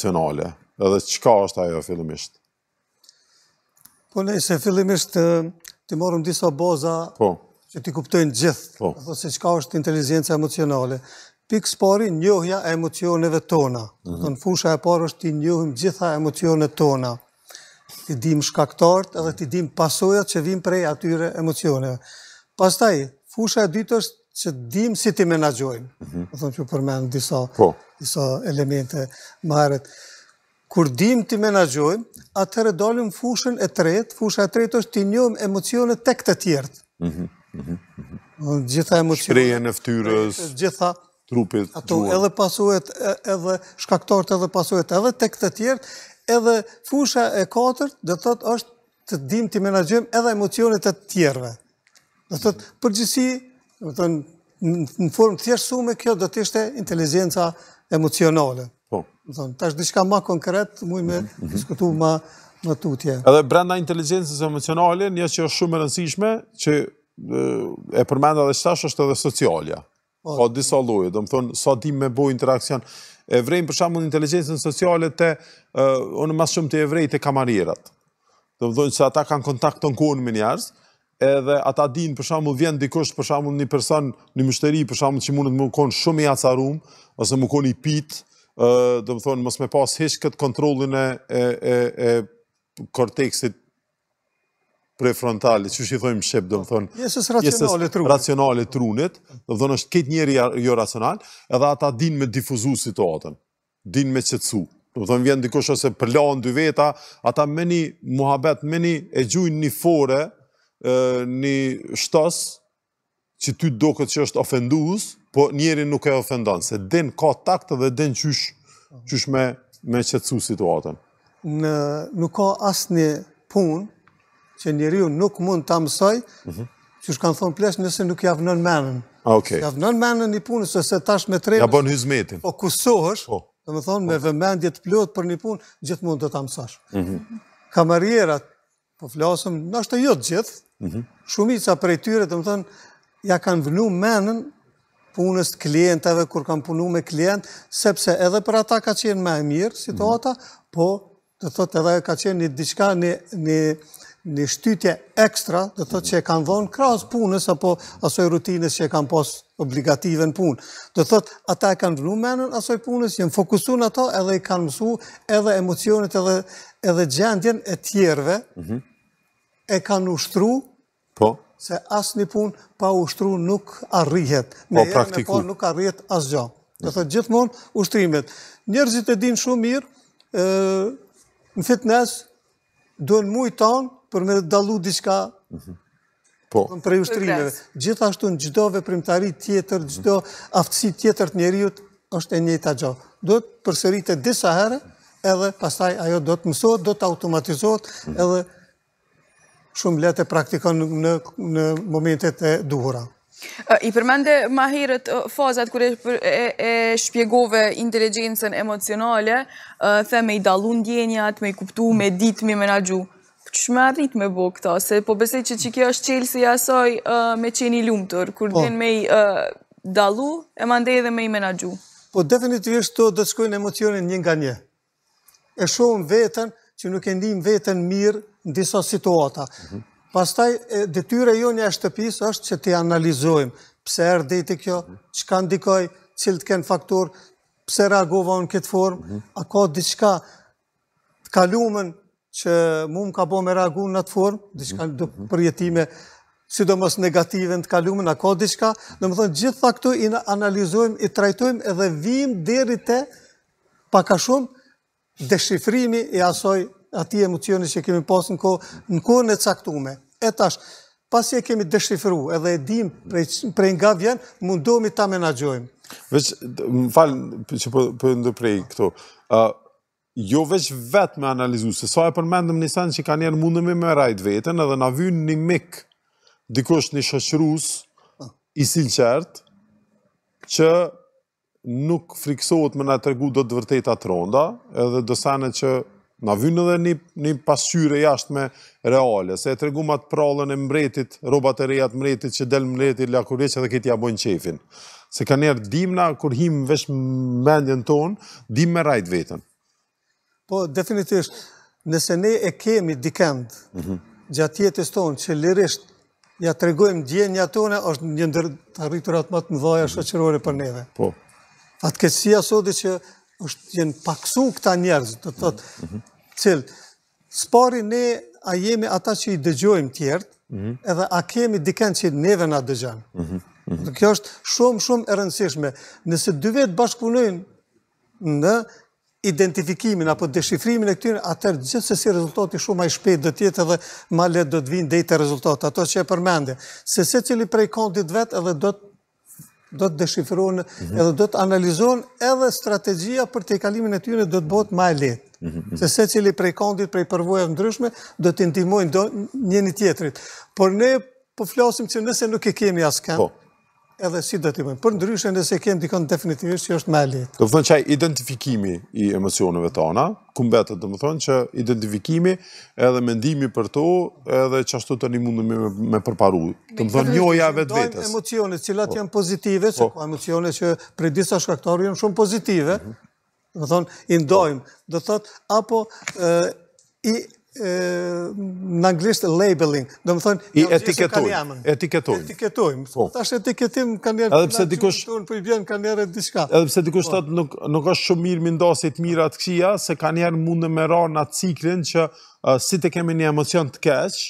tonale, edhe qka është ajo fillimisht? Po ne, se fillimisht të morëm disa boza po. që ti kuptojnë gjithë, dhe po. se qka është inteligencia emocionale. Pikës pari, njohja e emocioneve tona. Dhe në fusha e parë është ti njohim gjitha emocione tona. Ti dim shkaktartë edhe ti dim pasojat që vim prej atyre emocioneve. Pastaj, fusha e dytë është që dim si ti menagjojnë. Dhe në që përmenë disa. Po, po njësa elemente marët. Kur dim të menagjojmë, atërë dalim fushën e tretë, fushën e tretë është të njëmë emocionet të të tjertë. Gjitha emocionet. Shkreje në ftyrës. Gjitha. Trupit. Ato edhe pasuet, edhe shkaktartë, edhe pasuet edhe tek të tjertë, edhe fusha e katërt dhe tëtë është të dim të menagjojmë edhe emocionet të tjerve. Dhe tëtë përgjësi, dhe në formë të jeshtë kjo do të ishte inteligenca emocionale. Po. Në të është diçka ma konkret, muj me mhm, mhm. diskutu ma në tutje. Edhe brenda inteligencës emocionale, një që është shumë rëndësishme, që e përmenda dhe qëtash është edhe socialja. Po, disa lojë, do më thonë, sa di me bojë interakcion. E vrejnë përshamu në inteligencën socialet të, unë mas shumë të e vrejnë të kamarirat. Do më thonë që ata kanë kontakton kënë me njerës, edhe ata din për vjen dikush për një person në mështeri për që mund të më konë shumë i acaruar ose më konë i pit ë do të thon mos me pas hiç kët kontrollin e e e, e korteksit prefrontale, që shi thojmë shqip, do më thonë, jesës racionale trunit, racionale trunit do më thonë është ketë njeri jo racional, edhe ata din me difuzu situatën, din me qëtsu, do të thonë, vjen ose për përlaon dy veta, ata meni muhabet, meni e gjujnë një fore, një shtas që ty do këtë që është ofenduës, po njeri nuk e ofendon, se den ka taktë dhe den qysh me qëtësu situatën. Nuk ka asë një pun që njeri ju nuk mund të amësoj, mhm. që kanë thonë plesh nëse nuk javë nën menën. Ah, javë nën menën një punë, së se tash me trejnë. Ja bon hizmetin. Po kusohësh, po. të me thonë po. me vëmendje të plotë për një punë, gjithë mund të të amësash. Mhm. Kamarierat, po flasëm, në ashtë jo gjithë, Mhm. Shumica për e tyre, të më thënë, ja kanë vënu menën punës të klienteve, kur kanë punu me klient, sepse edhe për ata ka qenë me e mirë situata, mhm. po të thot edhe ka qenë një diçka, një shtytje ekstra, të thotë që e kanë dhonë krasë punës, apo asoj rutinës që e kanë posë obligative në punë. Të thot, ata e kanë vënu menën asoj punës, jenë fokusu në ato, edhe i kanë mësu edhe emocionit edhe gjendjen e tjerve, mhm e kanë ushtru, po? se asë një punë pa ushtru nuk arrihet. Po, me praktiku. po nuk arrihet asë gjo. Dhe thë gjithmonë ushtrimet. Njerëzit e din shumë mirë, në fitness, duen mujë tonë për me dalu diska mm -hmm. po. për e ushtrimeve. Gjithashtu në gjdo veprimtari tjetër, gjdo aftësi tjetër të njeriut, është e njëta gjo. Duhet përserit e disa herë, edhe pasaj ajo do të mësot, do të automatizot, mhm. edhe shumë letë e praktikon në momentet e duhura. I përmende ma herët fazat kërë e shpjegove inteligencen emocionale, the me i dalun ndjenjat, me i kuptu, me dit, me menagju. Për që me arrit me bo këta, se po besej që që kjo është qelë si jasaj me qeni lumëtur, kërë din po. me i dalu, e mande edhe me i menagju. Po definitivisht të do të shkojnë emocionin një nga një. E shohën vetën që nuk e ndim vetën mirë në disa situata. Pastaj, detyre jo një shtëpis është që ti analizojmë pse erë diti kjo, që ka ndikoj, cilë të kënë faktur, pse reagova në këtë formë, a ka diçka të kalumen që mu më ka bo me reagu në atë formë, diçka përjetime sidomos negative në të kalumen, a ka diçka, në më thonë gjithë faktu i analizojmë, i trajtojmë edhe vim diri te paka shumë Deshifrimi i asoj ati emocioni që kemi pasë në kohë, në caktume. E tash, pasi e kemi dëshifru edhe e dim prej nga vjen, mundohemi ta menagjojmë. Vëq, më falë që po, për ndëprej këto, jo veç vetë me analizu, se sa e përmendëm një sen që ka njerë mundëme me rajtë vetën, edhe na vynë një mik, dikosht një shëqërus, i silë qertë, që nuk friksohet me në tregu do të vërtejta të ronda, edhe do që Në vynë dhe një pasyre jashtë me reale, se e tregumat prallën e mbretit, robat e rejat mbretit që del mbretit, lakurje që dhe këti abojnë qefin. Se ka njerë dimna, kur him vesh mendjen ton, dim me rajt vetën. Po, definitivisht, nëse ne e kemi dikend, mhm. gjatë jetës ton, që lirisht, ja tregojmë djenja tonë, është një ndërë të rriturat matë më dhaja mhm. shëqërore për neve. Po. Atë këtësia sotë që është jenë paksu këta njerëz, të thotë, cilë, spori ne a jemi ata që i dëgjojmë tjertë, edhe a kemi diken që neve nga dëgjanë. Dhe kjo është shumë, shumë e rëndësishme. Nëse dy vetë bashkëpunojnë në identifikimin apo deshifrimin e këtyrë, atër gjithë se si rezultati shumë a i shpejt dhe tjetë edhe ma letë do të vinë dhe i të ato që e përmende. Se se cili prej kondit vetë edhe të do të deshifrojnë edhe do të analizohen edhe strategia për të i kalimin e tyre do të botë ma e letë. Mhm. Se se qëli prej kondit, prej përvoja ndryshme, do të intimojnë njën tjetrit. tjetërit. Por ne përflasim po që nëse nuk e kemi asken, edhe si do t'i bëjmë. Për ndryshën e se kemë dikon definitivisht që është me lejtë. Do më thënë që ai identifikimi i emocioneve tona, kumbetë do më thënë që identifikimi edhe mendimi për to edhe që ashtu të një mundë me, përparu. Do më thënë njoja vetë vetës. Dojmë emocionet cilat po. janë pozitive, që po emocionet që prej disa shkaktarë janë shumë pozitive, mhm. do më thënë, ndojmë, do thëtë, apo i në anglisht labeling, do më thonë, i etiketojmë. Etiketojmë. të Tash etiketim kanë njerë, edhe dikush, i kanë njerë diçka. Edhe pse dikush po. të nuk nuk është shumë mirë mindosje të mira të kësia, se kanë njerë mund të në atë ciklin që si të kemi një emocion të kesh,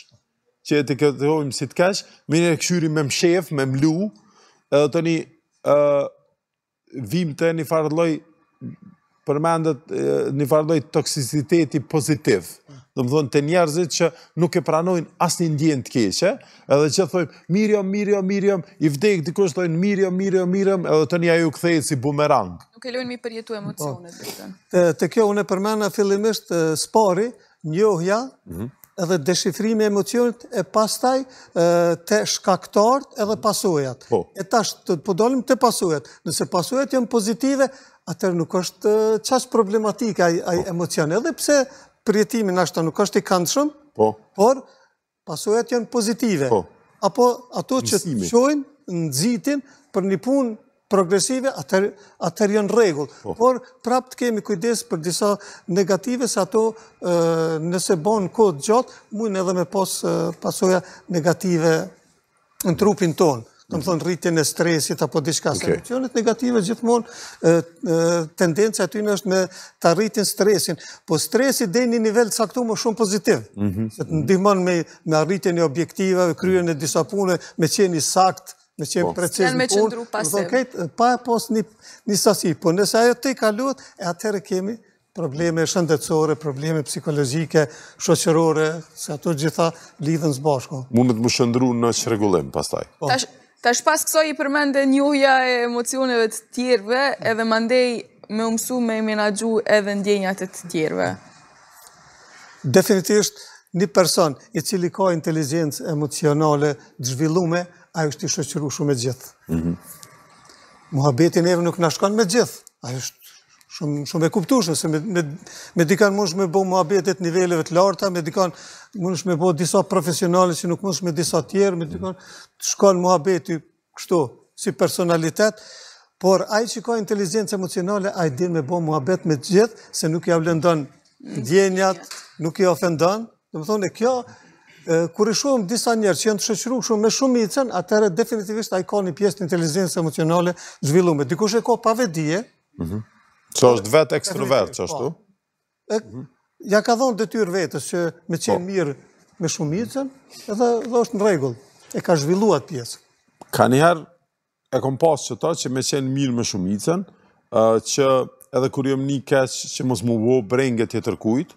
që etiketojmë si të kesh, mirë njerë këshyri me shef, me mlu, edhe të një vim të një përmendët një farloj toksiciteti pozitiv. Dhe më thonë të njerëzit që nuk e pranojnë asë një ndjen të keqe, edhe që thojnë mirëm, mirëm, mirëm, i vdekë dikush thojnë mirëm, mirëm, mirëm, edhe të një aju këthejt si bumerang. Nuk e lojnë mi përjetu emocionet. Po. Të kjo, unë e fillimisht spari, njohja, mhm. edhe deshifrimi emocionit e pastaj të shkaktart edhe pasujat. Po. E tash të podolim të pasujat. Nëse pasujat jënë pozitive, atër nuk është qaq problematik a i po. emocion, edhe pse përjetimin ashtë nuk është i kanë shumë, po. por pasojat janë pozitive, po. apo ato që të qojnë në zitin për një punë progresive, atër janë regullë. Por prapë të kemi kujdes për disa negative, se ato nëse bonë kodë gjatë, mujnë edhe me posë negative në trupin tonë të më thonë rritjen e stresit apo diçka se emocionet negative gjithmonë tendenca aty në është me të rritjen stresin, po stresit dhe një nivel saktu më shumë pozitiv, mhm. se të ndihmon me rritin e objektivave, kryen në disa pune, me qeni sakt, me qeni po. preces në punë, më thonë kajtë, pa e pos një sasi, po nëse ajo të i kaluat, e atërë kemi probleme shëndetësore, probleme psikologike, shoqërore, se ato gjitha lidhën së Mune të më shëndru në që regulem, pastaj. Po. Tash pas kësoj i përmende njuhja e emocioneve të tjerve, edhe mandej me umësu me i menagju edhe ndjenjat e të tjerve. Definitisht, një person i cili ka inteligencë emocionale të zhvillume, a është i shëqëru shumë e gjithë. Mhm. Muhabetin e nuk në shkon me gjithë, a është shumë e kuptueshme se me me me dikan mund të bëj muhabete të niveleve të larta, me dikan mund të bo disa profesionale që nuk mund me disa tjerë, me dikan të shkon muhabeti kështu si personalitet, por ai që ka inteligjencë emocionale ai din me bëj muhabet me të gjithë se nuk ja vlen ndjenjat, nuk i ofendon, do të thonë kjo kur i shumë disa njerëz që janë të shoqëruar shumë me shumicën, atëherë definitivisht ai ka një pjesë të inteligjencës emocionale zhvilluar. Dikush e ka pa Që është vetë ekstrovert, që është tu? Po. Ja ka dhonë tyrë vetës që me qenë po. mirë me shumicën, edhe dhe është në regullë, e ka zhvilluat pjesë. Ka njëherë e kom pasë që ta që me qenë mirë me shumicën, që edhe kur jëmë një keshë që mos mu bo brengë e tjetër kujtë,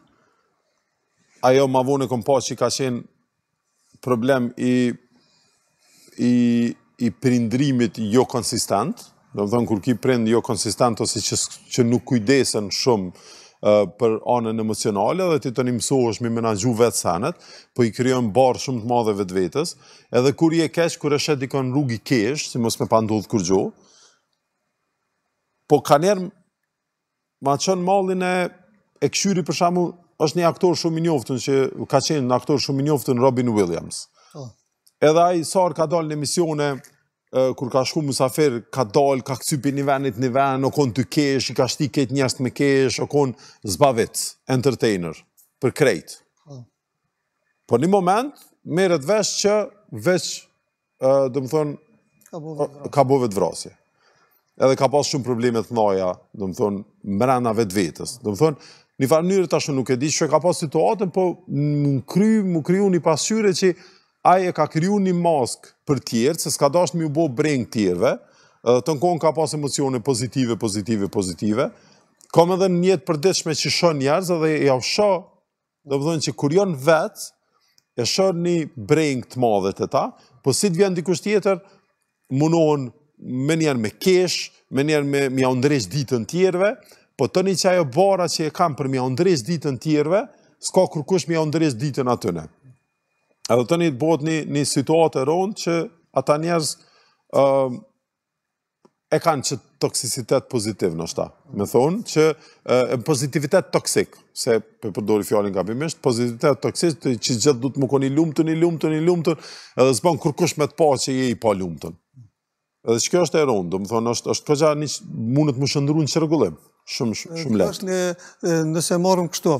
ajo ma vonë e kom pasë që ka qenë problem i, i, i prindrimit jo konsistentë, Do të thonë, kur ki prind jo konsistant ose që, nuk kujdesen shumë për anën emocionale dhe ti të një mësu është mi menagju vetë sanet, po i kryon barë shumë të madhe vetë vetës, edhe kur i e kesh, kur e dikon rrug i kesh, si mos me pandullë kur kërgjo, po ka njerë ma qënë mallin e e këshyri për shamu, është një aktor shumë i njoftën që ka qenë në aktor shumë i njoftën Robin Williams. Po. Edhe ai sa ka dalë në emisione kur ka shku Musafir, ka dal, ka këcu për një venit një ven, o konë të kesh, i ka shti ketë njërës me kesh, o konë zbavit, entertainer, për krejt. Po, po një moment, merët vesh që vesh, dëmë thonë, ka bo vetë vrasje. Edhe ka pas shumë problemet në oja, dëmë thonë, mërena vetë vetës. Dëmë thonë, një farë njërë tashë nuk e di që ka pas situatën, po në kryu, më kryu një pasyre që, aje e ka kryu një mask për tjerë, se s'ka dasht mi u bo breng tjerëve, të nkon ka pas emocione pozitive, pozitive, pozitive, kom edhe për përdeshme që shon njerëz, edhe ja u shon, dhe pëdhën që kur jon vetë, e shon një breng të madhe të ta, po si të vjen dikush tjetër, munohen me njerë me kesh, me njerë me mja undresh ditën tjerëve, po të një që ajo bara që e kam për mja undresh ditën tjerëve, s'ka kërkush mja undresh ditën atëne. Edhe të një të botë një, një situatë e rronë që ata njerëz uh, e kanë që toksicitet pozitiv, në shta. Me thonë që uh, pozitivitet toksik, se për përdori fjallin nga pëmisht, pozitivitet toksik, të, që gjithë du të më koni lumëtën, i lumëtën, i lumëtën, edhe zbën kërkush me të pa që je i pa lumëtën. Edhe që kjo është e rronë, do më thonë, është, është këgja një të më shëndru në qërgullim, shumë, shumë, shumë letë. Në, nëse marëm kështu,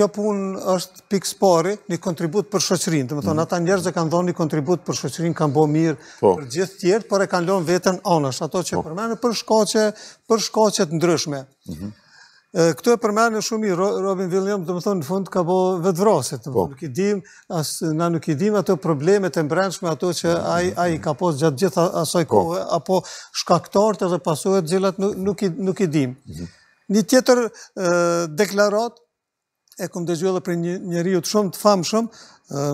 kjo pun është pari, një kontribut për shëqërin, të më thonë, mm. ata njerëz e kanë dhonë një kontribut për shëqërin, kanë bo mirë po. për gjithë tjertë, por e kanë lonë vetën anësh, ato që po. përmenë për shkoqe, për shkoqe të ndryshme. Mhm. Këtu e përmenë shumë i Robin Williams, të më thonë, në fund ka bo vetëvrasit, të më po. nuk i dim, na nuk i dim ato problemet e mbrenshme, ato që a i ka posë gjatë gjithë asaj kohë, apo shkaktartë dhe pasuet gjelat nuk i dim. Mhm. Një tjetër deklarat e kom të gjithë dhe për një njëriut shumë të famë shumë,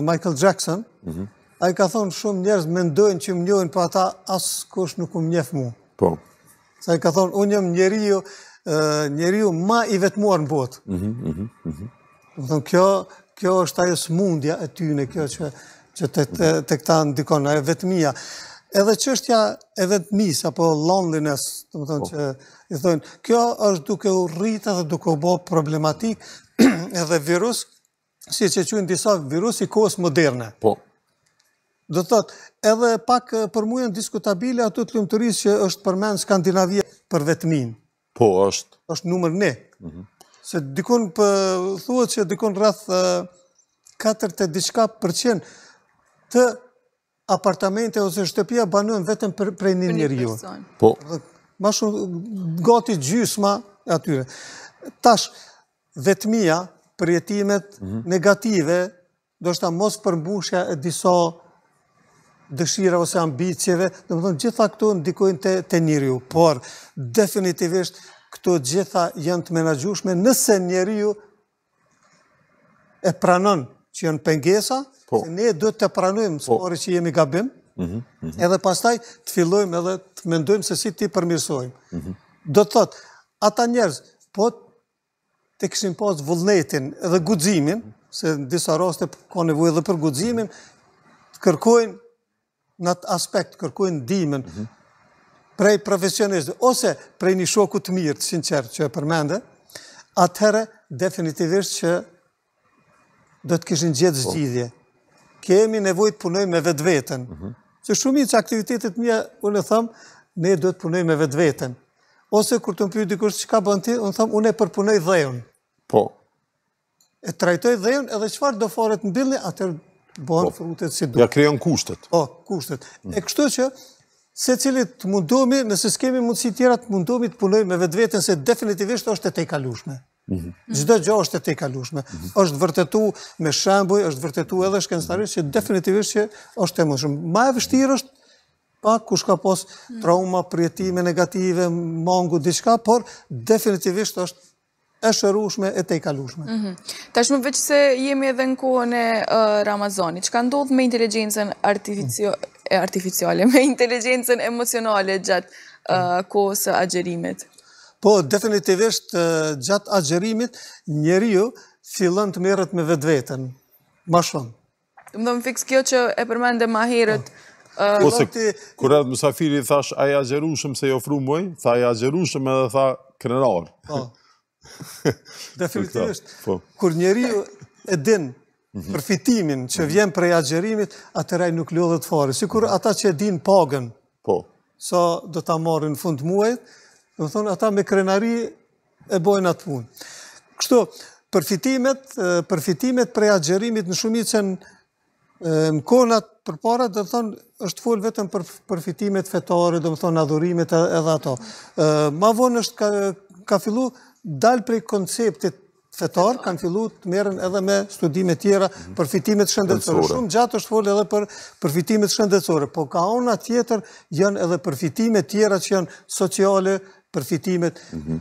Michael Jackson, mhm. a i ka thonë shumë njerëz me ndojnë që më njojnë, për po ata asë kush nuk më njefë mu. Po. Sa i ka thonë, unë jëmë njëriju, njëriju ma i vetëmuar në botë. Më mhm, mhm, thonë, kjo, kjo është ajo smundja e tyne, kjo që, që të, të, të këta ndikon, ajo vetëmija. Edhe që është ja e vetëmis, apo loneliness, të më thonë, po. që, i thonë, kjo është duke u rritë dhe duke u bo problematikë, edhe virus, si që që në disa virus i kohës moderne. Po. Do të thotë, edhe pak për mujën diskutabile ato të rrisë që është përmenë Skandinavia për vetëmin. Po, është. është numër ne. Mhm. Se dikun për thuët që dikun rrath 4 të diçka përqen të apartamente ose shtëpia banuën vetëm prej një njëri Po. Ma shumë gati gjysma atyre. Tash, vetëmia për jetimet mhm. negative, do shta mos përmbushja e diso dëshira ose ambicjeve, dhe më thonë gjitha këto ndikojnë të njëriu, por definitivisht këto gjitha jënë të menagjushme nëse njëriu e pranën që jënë pengesa, po. se ne do të pranujmë spore që jemi gabim, mhm, mhm. edhe pastaj të fillojmë edhe të mendojmë se si ti përmirsojmë. Do të thotë, ata njerës, po të të këshim pas vullnetin dhe gudzimin, se në disa raste ka nevoj edhe për gudzimin, të kërkojnë në atë aspekt, të kërkojnë dimen mhm. prej profesionistë, ose prej një shoku të mirë, të sinqerë që e përmende, atëherë definitivisht që do të këshin gjithë po. zgjidhje. Kemi nevoj të punoj me vetë vetën. Mhm. Se shumit që aktivitetit mja, unë e thëmë, ne do të punoj me vetë vetën. Ose kur të më pyrë dikush që ka bënë ti, unë thëmë, unë e përpunoj dhejën. Po. E trajtoj dhejën, edhe qëfar do faret në bilën, atër bënë po. frutet si duke. Ja krijon kushtet. O, po, kushtet. E kështu që, se cilit të mundomi, nëse s'kemi mundësi tjera të mundomi të punoj me vetë vetën, se definitivisht është e te kalushme. Gjdo mhm. gjë është e te kalushme. Mhm. është vërtetu me shambuj, është vërtetu edhe shkenstarisht, që definitivisht që është e mundëshme. Ma e vështirë është pa kush ka pos trauma, prietime negative, mangu, diqka, por definitivisht është e shërushme e te i kalushme. Mhm. Tashme veç se jemi edhe në kohën e Ramazoni, që ka ndodhë me inteligencen artificiale, me inteligencen emocionale gjatë kohës e agjerimit? Po, definitivisht gjatë agjerimit, njeri ju fillën të merët me vetë vetën, ma shumë. Më dhëmë fix kjo që e përmende ma herët, po. Ose kërët mësafiri thash aja agjerushëm se jo fru muaj, tha aja agjerushëm edhe tha krenar. Po. Definitivisht, po. kur njeri e din mhm. përfitimin që mhm. vjen për e agjerimit, atëraj nuk lodhët fare. Si kur mhm. ata që e din pagën, po. sa do të amarin fund muajt, dhe thonë ata me krenari e bojnë atë punë. Kështu, përfitimet për e agjerimit në shumicën nështë, Në konat për para, dhe më thonë, është folë vetëm për përfitimet fetare, dhe më thonë, adhurimet edhe ato. Ma vonë është ka fillu dalë prej konceptit fetar, kanë fillu të merën edhe me studimet tjera mhm. përfitimet shëndetësore. Shumë gjatë është folë edhe për përfitimet shëndetësore, po ka ona tjetër janë edhe përfitimet tjera që janë sociale, përfitimet mhm.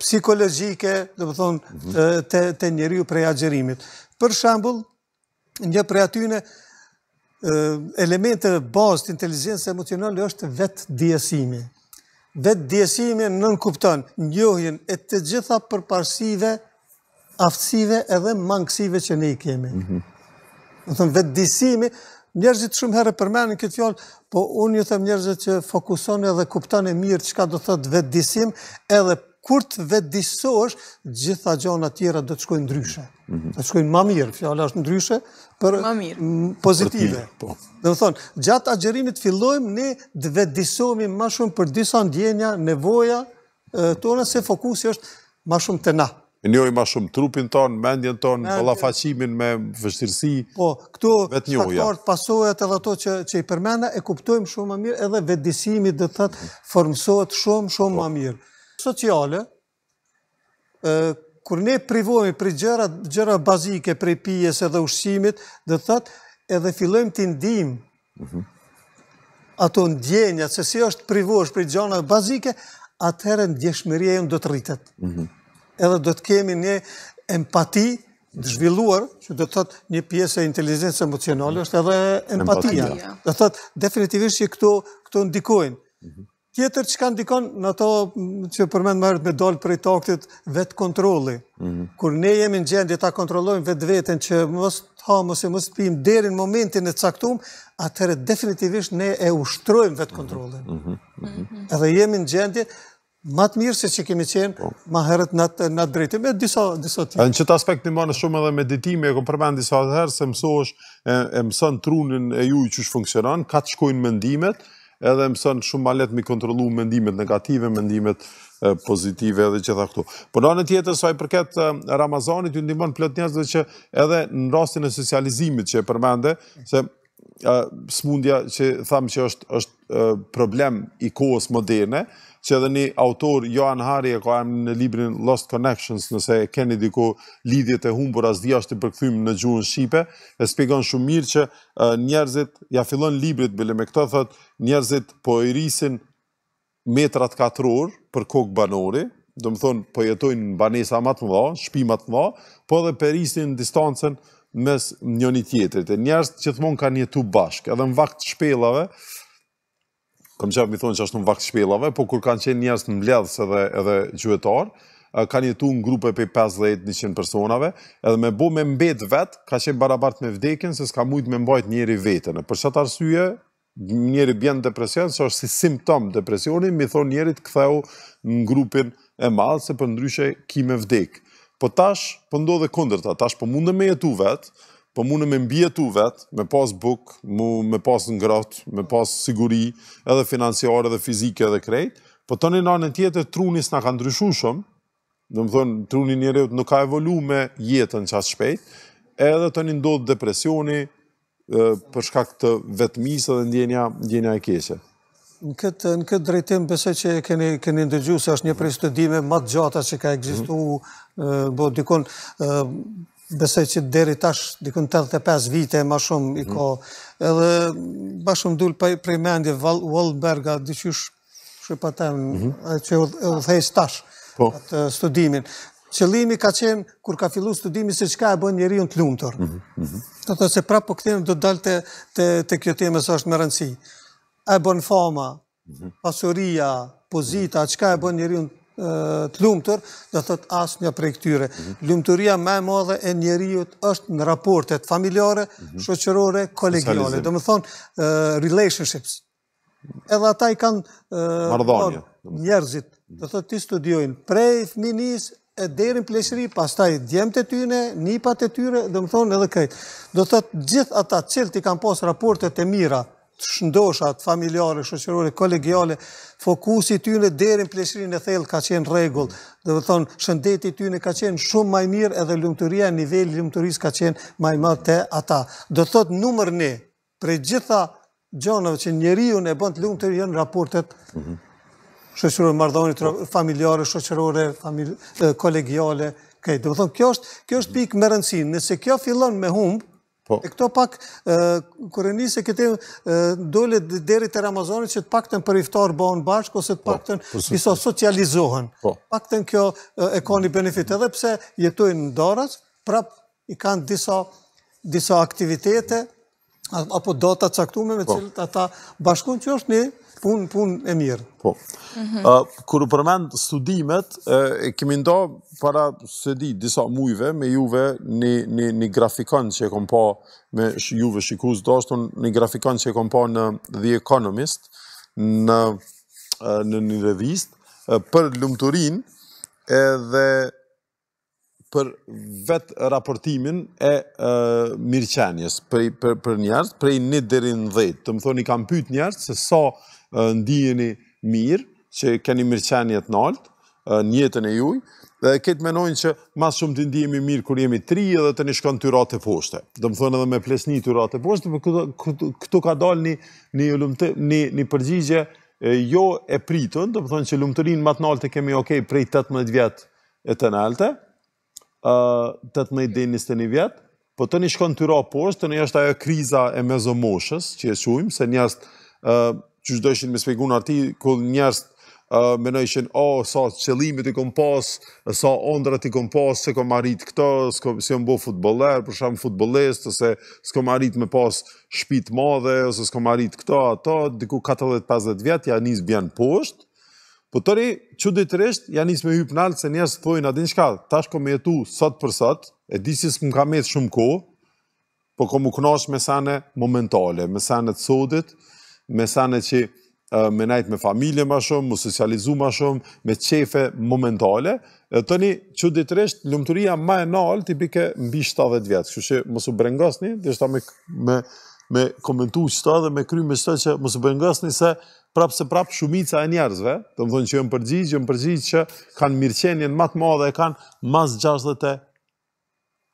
psikologjike, dhe më thonë, mhm. të njeriu prej agjerimit. Për shambullë, një për atyne elementeve bazë të inteligencë emocionale është vetë djesimi. Vetë djesimi nënkupton njohjen e të gjitha përparsive, aftësive edhe mangësive që ne i kemi. Në mhm. thëmë vetë djesimi, njerëzit shumë herë përmenin këtë fjallë, po unë ju thëmë njerëzit që fokusone edhe kuptoni mirë që ka do thëtë vetë djesim, edhe kur të vetëdisosh, gjitha gjona tjera dhe të shkojnë ndryshe. Dhe të shkojnë ma mirë, fjallë është ndryshe, për pozitive. Po. Dhe më thonë, gjatë agjerimit fillojmë, ne të vetëdisohemi ma shumë për disa ndjenja, nevoja tona, se fokusi është ma shumë të na. Njojë ma shumë trupin tonë, mendjen tonë, bëllafacimin me vështirësi, Po, këto faktorët pasojat edhe ato që i përmena, e kuptojmë shumë më mirë, edhe vetëdisimit dhe të thëtë formësot shumë, shumë më po. mirë sociale, kur ne privohemi për gjëra, gjera bazike, për pijes edhe ushqimit, dhe thëtë edhe fillojmë të ndimë mhm. ato ndjenja, që si është privohesh për gjëra bazike, atëherë ndjeshmëria jënë do të rritet. Mhm. Edhe do të kemi një empati të zhvilluar, që do të thëtë një pjesë e inteligencë emocionale, është edhe empatia. Do të thëtë definitivisht që këto, këto ndikojnë. Mhm. Tjetër që kanë dikon, në ato mm, që përmenë herët me dollë për i taktit, vetë kontroli. Mhm. Kur ne jemi në gjendje ta kontrolojmë vetë vetën që mështë ha, mështë e mështë pijim derin momentin e caktum, atërë definitivisht ne e ushtrojmë vetë mhm. kontrolin. Mhm. Edhe jemi në gjendje, matë mirë se që kemi qenë, po. ma herët në atë drejtim e disa tjetë. Në qëtë aspekt në manë shumë edhe meditimi, e ko përmenë disa atëherë se mësosh e mësën trunin e ju i qështë funksionan, ka të shkojnë mendimet, edhe mëson shumë ma letë mi kontrolu mendimet negative, mendimet pozitive edhe që tha këtu. Por në anë tjetër, sa i përket Ramazanit, ju ndimon plët njësë dhe që edhe në rastin e socializimit që e përmende, se smundja që thamë që është problem i kohës moderne, që edhe një autor, Johan Hari, e ka në librin Lost Connections, nëse e keni diko lidhjet e humë, as asë dhja është të përkëthym në gjuhën Shqipe, e spikon shumë mirë që njerëzit, ja fillon librit, bële me këta thot, njerëzit po e rrisin metrat katror për kokë banori, do më thonë po jetojnë në banesa matë më dha, shpi matë më dha, po edhe perisin distancën distancen mes njën i tjetërit. Njerëzit që thmonë kanë jetu bashkë, edhe në vakt shpelave, kam qenë mi thonë që është në vakë shpilave, po kur kanë qenë njerës në mbledhës edhe, edhe gjyëtarë, kanë jetu në grupe për 50-100 personave, edhe me bo me mbet vetë, ka qenë barabart me vdekin, se s'ka mujtë me mbajt njeri vetën. Për qëtë arsye, njeri bjenë depresion, që është si simptom depresioni, mi thonë njeri të ktheu në grupin e malë, se për ndryshe ki me vdekë. Po tash, po ndodhe kondërta, tash po mundë me jetu vetë, po mune me mbjetu vetë, me pas buk, me pas në ngratë, me pas siguri, edhe financiare, edhe fizike, edhe krejt, po të një në anën tjetër trunis në ka ndryshu shumë, dhe më thonë, truni një reut nuk ka evolu me jetën që shpejtë, shpejt, edhe të një ndodhë depresioni përshka këtë vetëmisë dhe ndjenja e keshe. Në këtë drejtim, bëse që keni ndëgju, se është një prej studime matë gjata që ka egzistu, bo, dikon, Besoj që deri tash, dikun 85 vite, ma shumë i mhm. ko, edhe ba shumë dull për i mendje, Wallberga, dyqysh, shë pa tem, mhm. që e u thejsh tash, po. atë studimin. Qëlimi ka qenë, kur ka fillu studimi, se qka e bën njeri unë të lumëtor. Të mhm, të se prapë po do të dalë të kjo teme, së është më rëndësi. E bën fama, pasuria, pozita, qka e bën njeri unë të lumëtër, dhe thot asë një prej këtyre. Mhm. Lumëtëria me madhe e njeriut është në raportet familjare, mhm. shoqërore, kolegiale. Dhe më thonë, relationships. Edhe ata i kanë... Po, njerëzit. Dhe thotë ti studiojnë prej fminis e derin pleshri, pastaj djemët e tyne, nipat e tyre, dhe më thonë edhe këjtë. Dhe thotë gjithë ata cilë ti kanë posë raportet e mira, të shëndoshat, familjare, shëqërore, kolegjale, fokusi të në derin pleshrin e thellë ka qenë regull, dhe dhe thonë, shëndetit të në ka qenë shumë maj mirë edhe lëmëturia, nivelli lëmëtëris ka qenë maj mërë të ata. Dhe thotë, numër ne, pre gjitha gjonëve që njeri unë e të lëmëtër, jënë raportet shëqërore, mardhoni, familjare, shëqërore, kolegjale, dhe vë thonë, kjo është pikë më rëndësinë, nëse kjo fillon me humbë, Po. E këto pak, kërënise, këtë dole deri të Ramazanit që të pakten për iftar bëhon bashkë, ose të po, pakten iso socializohen. Po. Pakten kjo e ka një benefit edhe pse jetojnë në prap i kanë disa aktivitete, apo data caktume me cilët ata bashkun që është një punë, pun e mirë. Po. Kërë mhm. përmend studimet, e kemi nda para së di disa mujve me juve një grafikon që e kom pa me juve shikus, do ashtu një grafikon që e kom pa në The Economist, në në një revist, për lumëturin edhe për vetë raportimin e mirëqenjes për njërës, për një dherin dhejtë. Të më thonë, kam pyt njërës, se sa ndijeni mirë, që keni mirëqenjet në altë, në jetën e jujë, dhe këtë menojnë që mas shumë të ndijemi mirë kur jemi tri edhe të një shkon të rratë e poshte. Dëmë thonë edhe me plesni të rratë e poshte, për këtu ka dalë një përgjigje jo e pritën, dëmë thonë që lumëtërinë matë në altë e kemi okej prej 18 vjetë e të në altë, 18 dhe një vjetë, po të një shkon të rratë poshte, të një është ajo kriza e mezomoshës, që e shumë, se një është që gjithë dojshin me spejgun arti, ku njerës me nëjshin, o, sa qëlimit i kom pas, sa ondrat i kom pas, se kom arrit këta, se jom bo futboler, për shumë futbolist, ose se kom arrit me pas shpit madhe, ose se kom arrit këta, ato, diku 40-50 vjetë, ja njës bjen poshtë, po tëri, që ditë resht, ja njës me hypë nalë, se njës të thojnë, adin shka, tash kom jetu sot për sot, e di si më ka metë shumë ko, po kom u knash me sene momentale, me sene të sodit, me sanë që me najtë me familje ma shumë, me socializu ma shumë, me qefe momentale, të një që ditëresht, lëmëturia ma e nalë, tipike pike mbi 70 vjetë, që që më së brengas një, dhe shta me komentu që ta dhe me kry me shta që më së brengas se prapë se prapë shumica e njerëzve, të më thonë që e më përgjit, që më që kanë mirëqenjen matë madhe, e kanë mas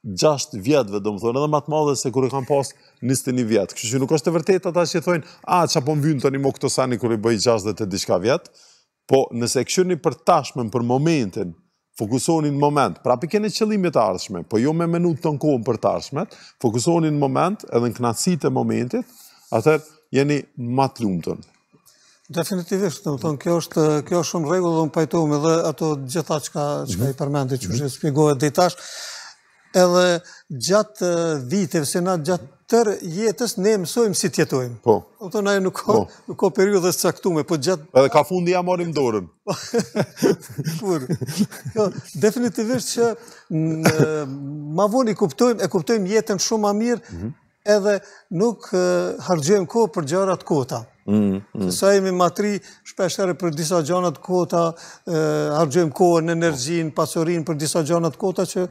60 vjetëve, të më thonë edhe matë ma dhe se kërë kanë pasë niste një vjetë. Kështë që nuk është të vërtet ata që thojnë, a, që apo më vynë të një më këto sani kërë i bëjë 60 dhe të diska vjetë, po nëse e këshur një për tashmen, për momentin, fokusoni në moment, prapë për kene qëlimit të ardhshme, po jo me menut të në kohën për tashmet, fokusoni në moment edhe në knasit e momentit, atër jeni matë lumë të në. Definitivisht, të më tonë, kjo është shumë regullë dhe më pajtojme dhe ato gjitha mhm. që ka i përmendit që shpjegohet dhe i tashë edhe gjatë eh, vitëve, se na gjatë tërë jetës, ne mësojmë si tjetojmë. Po. O po. të nëjë nuk ko periodës caktume, po gjatë... Edhe ka fundi ja morim dorën. Kur? Jo, definitivisht që eh, ma vun i kuptojmë, e kuptojmë jetën shumë a mirë, mhm. edhe nuk eh, hargjëm kohë për gjarat kota. Mhm, mhm. Sa e mi matri, shpeshtere për disa gjanat kota, hargjëm ko në po. energjin, pasorin për disa gjanat kota që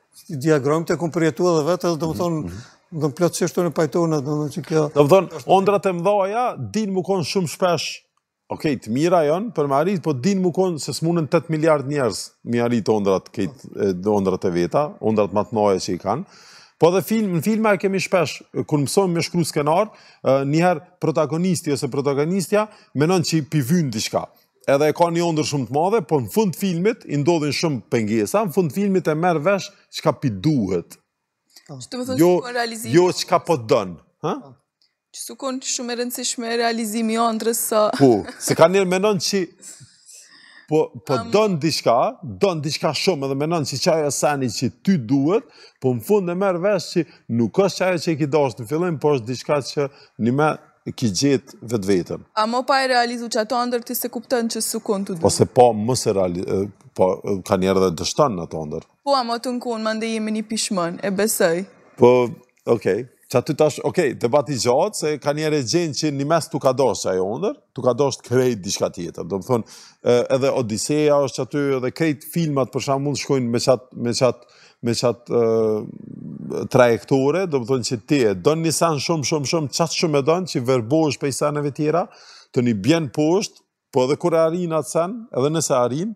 diagramit e këmë përjetu edhe vetë, dhe mhm, mhm. më thonë, dhe më plëtë qështu në pajtonë, dhe më që kjo... Dhe më thonë, ondrat e mdoja ja, din më konë shumë shpesh, okej, të mira jonë, për më arritë, po din më konë se smunën 8 miliard njerës, më arritë ondrat, këjtë ondrat e veta, ondrat të noje që i kanë, Po dhe film, në filma e kemi shpesh, kërë mësojmë me shkru skenar, njëherë protagonisti ose protagonistja, menon që i pivyn të shka edhe e ka një ndër shumë të madhe, po në fund filmit, i ndodhin shumë pëngjesa, në fund filmit e merë vesh po. që ka piduhet. Jo, jo po po. që ka po të dënë. Që su konë shumë e rëndësishme e realizimi o ndërës së... Po, se ka njërë menon që... Po dënë diçka, dënë diçka shumë edhe menon që qaj e sani që ty duhet, po në fund e merë vesh që nuk është qaj e që i kida është në fillim, po është diqka që një me ki gjetë vetë vetën. A mo pa e realizu që ato ndër ti se kuptën që su kënë të dhe? Po se po më se realizu, po ka njerë dhe dështën në ato ndër. Po a mo të në kënë, më ndë jemi një pishmën, e besëj. Po, okej. Okay. Që aty tash, okej, okay, debati gjatë, se ka njerë e gjenë që një mes të ka doshë që ajo ndër, të ka doshë krejt diska tjetër. Do më thonë, edhe Odiseja është që aty, edhe krejt filmat për shumë mund shkojnë me me qatë, me qatë trajektore, do më thonë që ti e donë një sanë shumë, shumë, shumë, qatë shumë e donë që i verbojsh për i tjera, të një bjenë poshtë, po edhe kur e arinë atë sanë, edhe nëse arinë,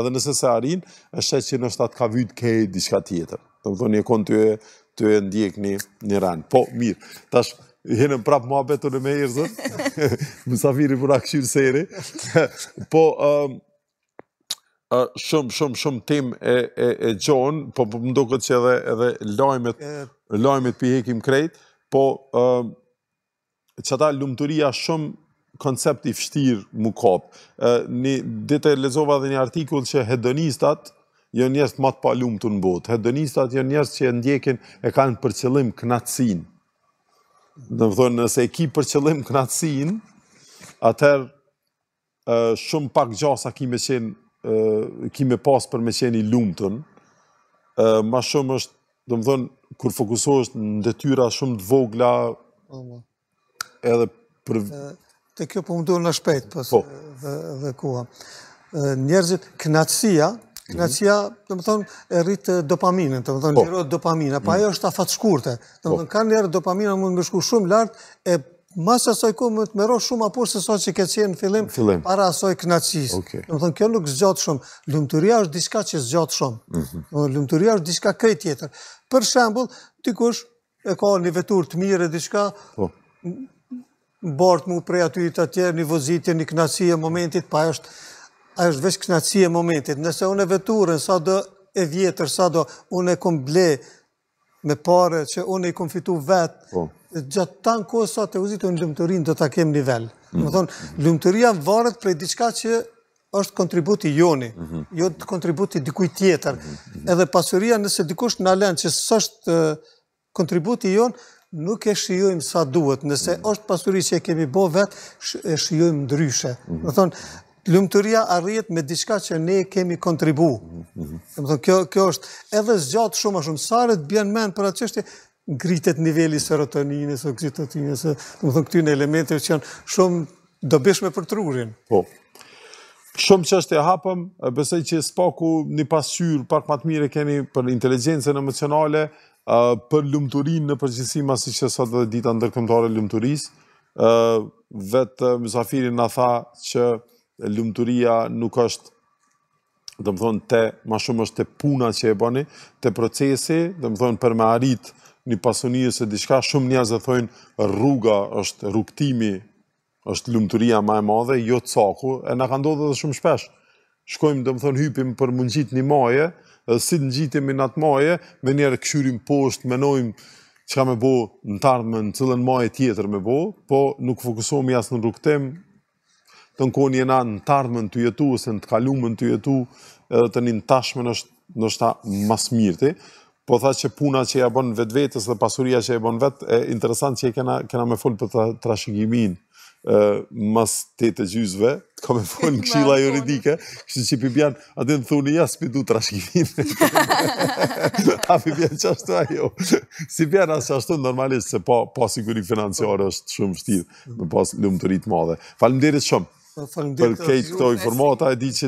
edhe nëse se arinë, është që nështë atë ka vytë kejë diçka tjetër. Do më thonë një konë të e ndjek një ranë. Po, mirë, tash, hinëm prapë mua betur e me i rëzët, më safiri për akëshirë po, po, shumë, shumë, shumë tim e, e, e gjonë, po, po më do që edhe, edhe lojmet, për hekim krejt, po që ta lumëturia shumë koncept i fështirë më kopë. Uh, një dite lezova dhe një artikull që hedonistat, jo njerës të matë pa lumë të në botë. Hedonistat jo njerës që e ndjekin e kanë për qëllim Në më thonë, nëse e ki për qëllim atër shumë pak gjasa ki me qenë ki me pas për me qeni lumëtën, ma shumë është, do më kur fokusohesht në detyra shumë të vogla, edhe për... të kjo për po më duhet në shpejt, pas, po. dhe, kuha. njerëzit, knatsia, knatsia, mm më thënë, e rritë dopaminën, do më thënë, po. dopaminën, pa mm ajo mhm. është afatë shkurte, do më po. thënë, ka njerë dopamina mund më shku shumë lartë, e Masë asoj ku më të mëro shumë apur se sot që ke qenë në fillim, para asoj knacis. Në më thënë, kjo nuk zgjotë shumë. Lumëturia është diska që zgjotë shumë. Mhm. Lumëturia është diska krej tjetër. Për shambull, ty kush e ka një vetur të mirë diska, në po. bort mu prej aty të tjerë, një vozitje, një knacije momentit, pa është, a është vesh knacije momentit. Nëse unë e veturën, sa do e vjetër, sa do unë e kom ble, me pare që unë i kom fitu vetë, po gjatë tanë në sa të uzitë në lëmëtërinë do të kemë nivel. Më thonë, lëmëtëria varet prej diçka që është kontributi joni, jo të kontributi dikuj tjetër. Edhe pasuria nëse dikush në alen që sështë kontributi jonë, nuk e shiojmë sa duhet. Nëse është pasuri që e kemi bo vetë, e shiojmë ndryshe. Më thonë, lëmëtëria arrijet me diçka që ne kemi kontribu. kjo është edhe zgjatë shumë a shumë sarët, bjen men për atë qështë ngritet nivelli serotoninës, oksitotinës, të më thënë në elementet që janë shumë dobishme për trurin. Po, Shumë që është e hapëm, besoj që s'paku një pasyur, pak matë mire keni për inteligencën emocionale, për lumëturin në përgjithsima, si që sot dhe dita ndërkëmtore lumëturis, vetë Muzafiri në tha që lumëturia nuk është, dhe më thonë, te, ma shumë është te puna që e bëni, te procesi, dhe më thonë, për me arritë një pasonijë se diçka shumë njerëz e thojnë rruga është rrugtimi, është lumturia më e madhe, jo caku, e na ka ndodhur edhe shumë shpesh. Shkojmë domthon hypim për mungjit një maje, si ngjitemi në atë maje, më njerë kshyrim poshtë, mënojmë çka më bëu në tardhmën, në çillën maje tjetër më bëu, po nuk fokusohemi as në rrugtim. Të ngoni në anë të tardhmën të jetuesën, të kaluamën të jetu, edhe në tashmën është ndoshta më smirti po tha që puna që ja bon vetë vetës dhe pasuria që ja bon vetë, e interesant që e kena, kena me folë për të trashëgimin mas të të gjyzve, të ka me folë në këshila juridike, kështë që Pibian, atë në thunë, ja, s'pi du trashëgimin. a Pibian, që ashtu a jo? si Pibian, ashtu ashtu normalisht, se po, po sigurin financiarë është shumë shtirë, me pas lëmë të rritë madhe. Falim shumë. Falim për këtë këto informata, e di që